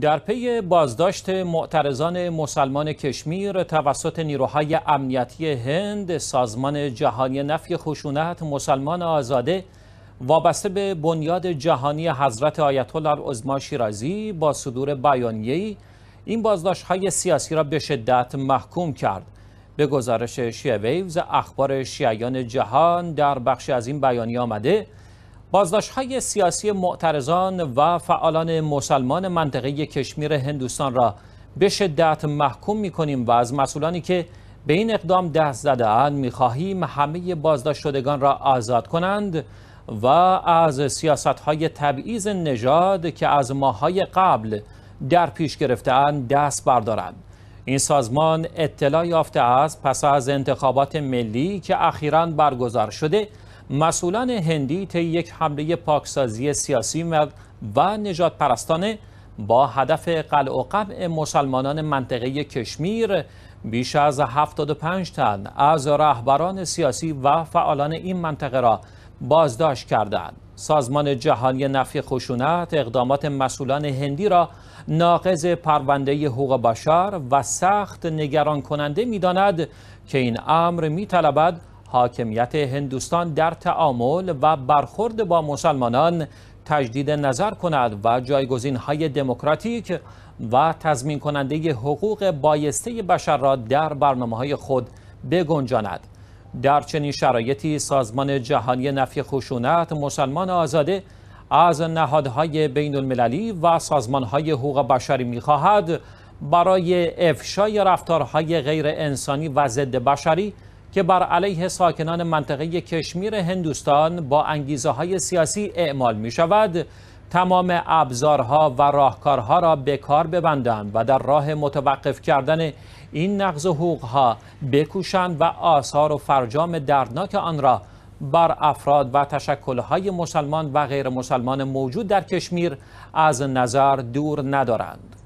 در پی بازداشت معترضان مسلمان کشمیر توسط نیروهای امنیتی هند سازمان جهانی نفی خشونت مسلمان آزاده وابسته به بنیاد جهانی حضرت آیت الله عظما شیرازی با صدور بیانیه‌ای این بازداشت های سیاسی را به شدت محکوم کرد به گزارش شیعه ویوز اخبار شیعیان جهان در بخش از این بیانیه آمده بازداشت های سیاسی معترضان و فعالان مسلمان منطقه کشمیر هندوستان را به شدت محکوم می کنیم و از مسئولانی که به این اقدام دست زدهاند می خواهیم همه بازداشت شدگان را آزاد کنند و از سیاست های تبعیض نژاد که از ماهای قبل در پیش گرفتن دست بردارند این سازمان اطلاع یافته است پس از انتخابات ملی که اخیرا برگزار شده مسئولان هندی طی یک حمله پاکسازی سیاسی و نجات پرستانه با هدف قلع و قمع مسلمانان منطقه کشمیر بیش از 75 تن از رهبران سیاسی و فعالان این منطقه را بازداشت کردند. سازمان جهانی نفی خشونت اقدامات مسئولان هندی را ناقض پرونده حقوق بشر و سخت نگران کننده میداند که این امر طلبد حاکمیت هندوستان در تعامل و برخورد با مسلمانان تجدید نظر کند و جایگزین های دموکراتیک و تضمین کننده حقوق بایسته بشر را در برنامه های خود بگنجاند. در چنین شرایطی سازمان جهانی نفی خشونت مسلمان آزاده از نهادهای بین المللی و سازمانهای حقوق بشری میخواهد برای افشای رفتارهای غیر انسانی و ضد بشری که بر علیه ساکنان منطقه کشمیر هندوستان با انگیزه های سیاسی اعمال می شود تمام ابزارها و راهکارها را به کار ببندند و در راه متوقف کردن این نقض حقوقها بکوشند و آثار و فرجام دردناک آن را بر افراد و تشکلهای مسلمان و غیر مسلمان موجود در کشمیر از نظر دور ندارند.